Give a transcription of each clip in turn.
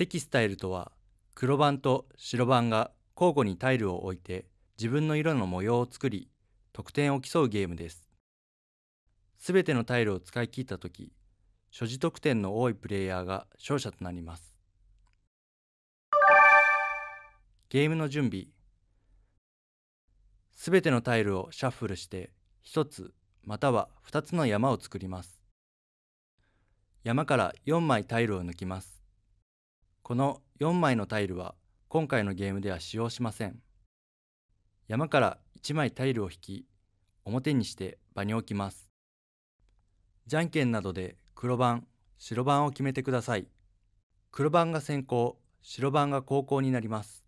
テキスタイルとは黒板と白板が交互にタイルを置いて自分の色の模様を作り得点を競うゲームです。すべてのタイルを使い切った時所持得点の多いプレイヤーが勝者となります。ゲームの準備すべてのタイルをシャッフルして1つまたは2つの山を作ります。山から4枚タイルを抜きます。この4枚のタイルは今回のゲームでは使用しません。山から1枚タイルを引き、表にして場に置きます。じゃんけんなどで黒番、白番を決めてください。黒番が先行、白番が後攻になります。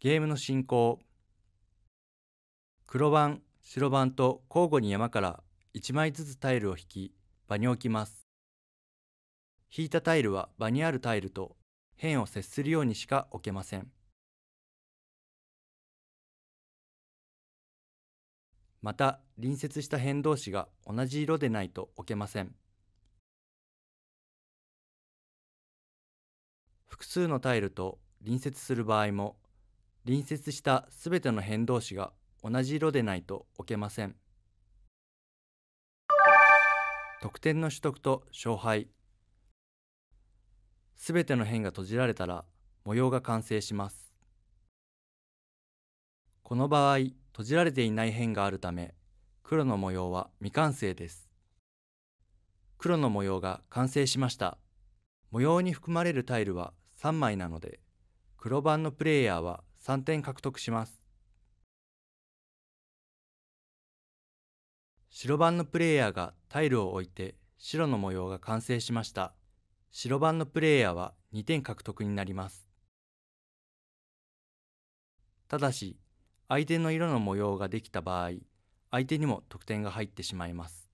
ゲームの進行。黒番、白番と交互に山から1枚ずつタイルを引き、場に置きます。引いたタイルは場にあるタイルと辺を接するようにしか置けません。また隣接した辺同士が同じ色でないと置けません。複数のタイルと隣接する場合も隣接したすべての辺同士が同じ色でないと置けません得点の取得と勝敗すべての辺が閉じられたら模様が完成します。この場合、閉じられていない辺があるため、黒の模様は未完成です。黒の模様が完成しました。模様に含まれるタイルは3枚なので、黒番のプレイヤーは3点獲得します。白番のプレイヤーがタイルを置いて白の模様が完成しました。白番のプレイヤーは2点獲得になります。ただし、相手の色の模様ができた場合、相手にも得点が入ってしまいます。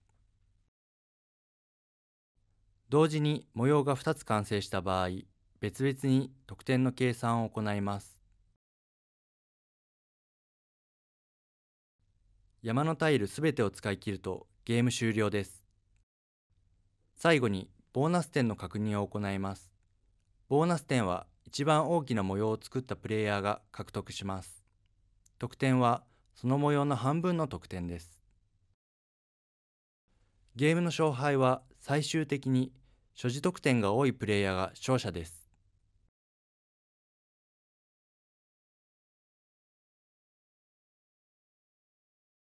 同時に模様が2つ完成した場合、別々に得点の計算を行います。山のタイルすべてを使い切るとゲーム終了です。最後にボーナス点の確認を行います。ボーナス点は一番大きな模様を作ったプレイヤーが獲得します。得点はその模様の半分の得点です。ゲームの勝敗は最終的に所持得点が多いプレイヤーが勝者です。